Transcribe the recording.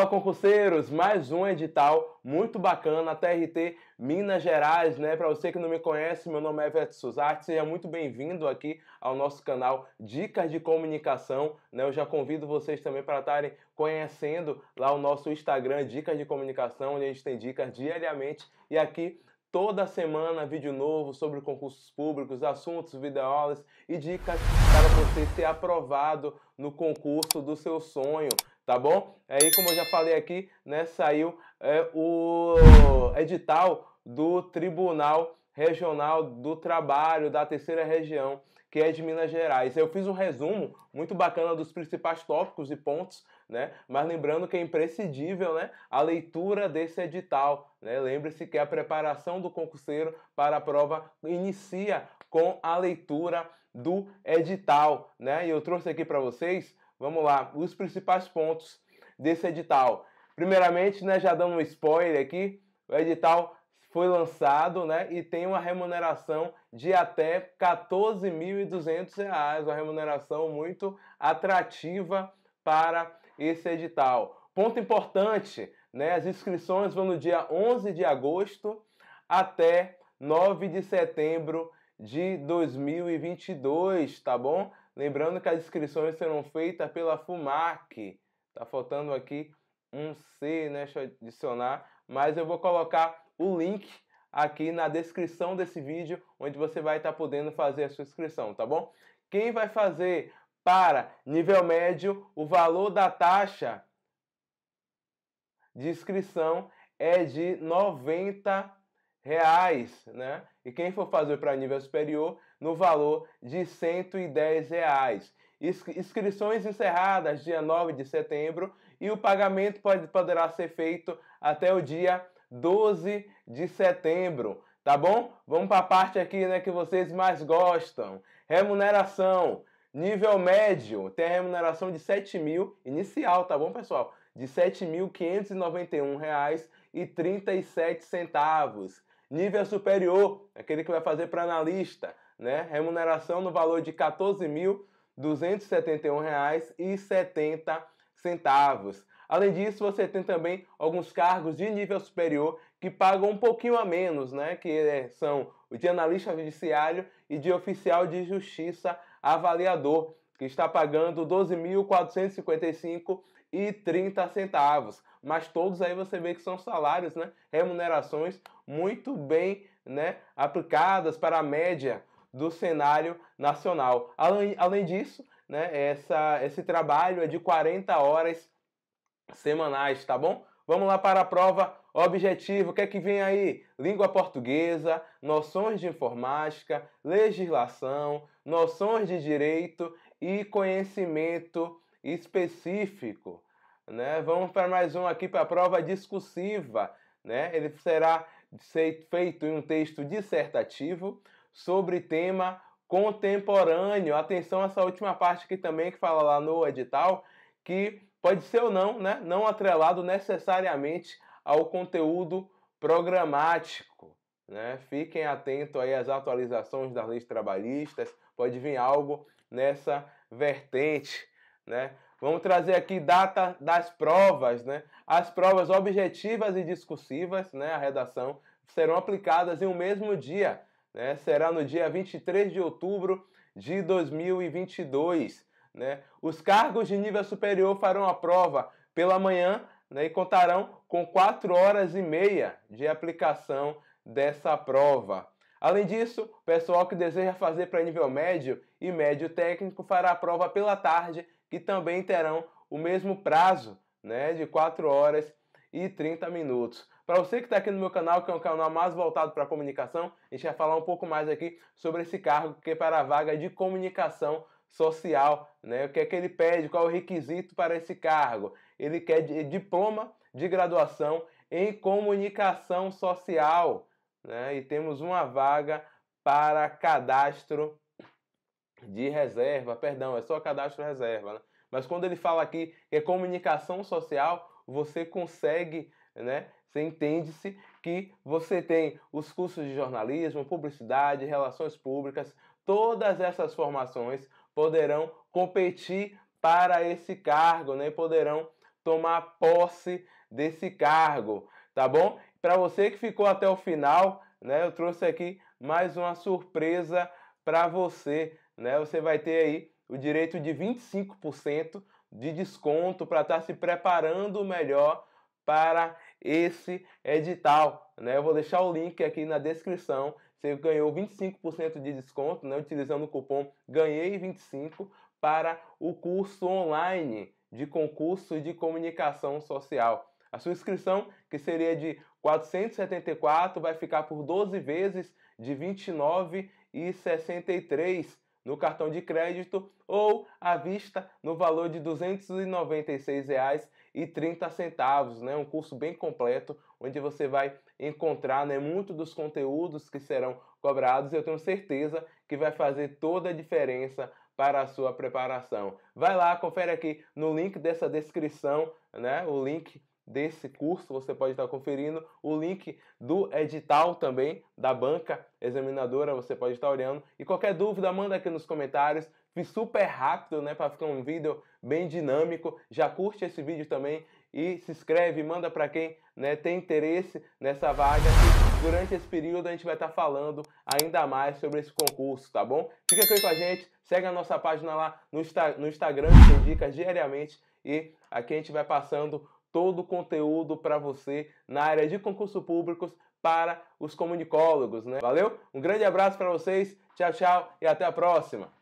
Fala concurseiros, mais um edital muito bacana, TRT Minas Gerais, né? Para você que não me conhece, meu nome é Everton Suzart, seja muito bem-vindo aqui ao nosso canal Dicas de Comunicação, né? Eu já convido vocês também para estarem conhecendo lá o nosso Instagram Dicas de Comunicação, onde a gente tem dicas diariamente e aqui Toda semana, vídeo novo sobre concursos públicos, assuntos, videoaulas e dicas para você ser aprovado no concurso do seu sonho tá bom? Aí, é, como eu já falei aqui, né, saiu é, o edital do Tribunal Regional do Trabalho da Terceira Região, que é de Minas Gerais. Eu fiz um resumo muito bacana dos principais tópicos e pontos, né? Mas lembrando que é imprescindível, né, a leitura desse edital, né? Lembre-se que a preparação do concurseiro para a prova inicia com a leitura do edital, né? E eu trouxe aqui para vocês Vamos lá, os principais pontos desse edital. Primeiramente, né, já dando um spoiler aqui, o edital foi lançado, né, e tem uma remuneração de até R$ 14.200, uma remuneração muito atrativa para esse edital. Ponto importante, né, as inscrições vão no dia 11 de agosto até 9 de setembro de 2022, tá bom? Lembrando que as inscrições serão feitas pela FUMAC. Tá faltando aqui um C, né? Deixa eu adicionar. Mas eu vou colocar o link aqui na descrição desse vídeo, onde você vai estar tá podendo fazer a sua inscrição, tá bom? Quem vai fazer para nível médio, o valor da taxa de inscrição é de 90 reais, né? E quem for fazer para nível superior, no valor de 110 reais. Inscrições encerradas dia 9 de setembro e o pagamento pode, poderá ser feito até o dia 12 de setembro, tá bom? Vamos para a parte aqui né, que vocês mais gostam. Remuneração. Nível médio tem a remuneração de 7 mil inicial, tá bom, pessoal? De R$ 7.591,37. Nível superior, aquele que vai fazer para analista, né? Remuneração no valor de R$ 14.271,70. Além disso, você tem também alguns cargos de nível superior que pagam um pouquinho a menos, né? Que é, são o de analista judiciário e de oficial de justiça avaliador, que está pagando R$ 12.455 e 30 centavos. Mas todos aí você vê que são salários, né? Remunerações muito bem, né, aplicadas para a média do cenário nacional. Além, além disso, né, essa, esse trabalho é de 40 horas semanais, tá bom? Vamos lá para a prova objetiva. O que é que vem aí? Língua portuguesa, noções de informática, legislação, noções de direito e conhecimento específico. Né? Vamos para mais um aqui para a prova discursiva. Né? Ele será feito em um texto dissertativo sobre tema contemporâneo. Atenção a essa última parte aqui também que fala lá no edital, que pode ser ou não, né? não atrelado necessariamente ao conteúdo programático. Né? Fiquem atentos aí às atualizações das leis trabalhistas, pode vir algo nessa vertente. Né? Vamos trazer aqui data das provas, né? As provas objetivas e discursivas, né, a redação, serão aplicadas em um mesmo dia, né? Será no dia 23 de outubro de 2022, né? Os cargos de nível superior farão a prova pela manhã né, e contarão com 4 horas e meia de aplicação dessa prova. Além disso, o pessoal que deseja fazer para nível médio e médio técnico fará a prova pela tarde que também terão o mesmo prazo né, de 4 horas e 30 minutos. Para você que está aqui no meu canal, que é um canal mais voltado para comunicação, a gente vai falar um pouco mais aqui sobre esse cargo que é para a vaga de comunicação social, né? O que é que ele pede? Qual é o requisito para esse cargo? Ele quer diploma de graduação em comunicação social, né? E temos uma vaga para cadastro de reserva, perdão, é só cadastro reserva, né? Mas quando ele fala aqui que é comunicação social, você consegue, né? Você entende-se que você tem os cursos de jornalismo, publicidade, relações públicas, todas essas formações poderão competir para esse cargo, né? Poderão tomar posse desse cargo, tá bom? Para você que ficou até o final, né? Eu trouxe aqui mais uma surpresa para você, né, você vai ter aí o direito de 25% de desconto para estar tá se preparando melhor para esse edital. Né? Eu vou deixar o link aqui na descrição. Você ganhou 25% de desconto né? utilizando o cupom Ganhei25 para o curso online de concurso de comunicação social. A sua inscrição, que seria de 474, vai ficar por 12 vezes de R$ 29,63 no cartão de crédito ou à vista no valor de R$ 296,30, né? Um curso bem completo onde você vai encontrar, né, muito dos conteúdos que serão cobrados. Eu tenho certeza que vai fazer toda a diferença para a sua preparação. Vai lá, confere aqui no link dessa descrição, né? O link desse curso, você pode estar conferindo o link do edital também da banca examinadora, você pode estar olhando. E qualquer dúvida, manda aqui nos comentários. Fiz super rápido, né, para ficar um vídeo bem dinâmico. Já curte esse vídeo também e se inscreve, manda para quem, né, tem interesse nessa vaga. durante esse período a gente vai estar falando ainda mais sobre esse concurso, tá bom? Fica aqui com a gente, segue a nossa página lá no, Insta no Instagram, que tem dicas diariamente e aqui a gente vai passando todo o conteúdo para você na área de concursos públicos para os comunicólogos, né? Valeu? Um grande abraço para vocês, tchau, tchau e até a próxima.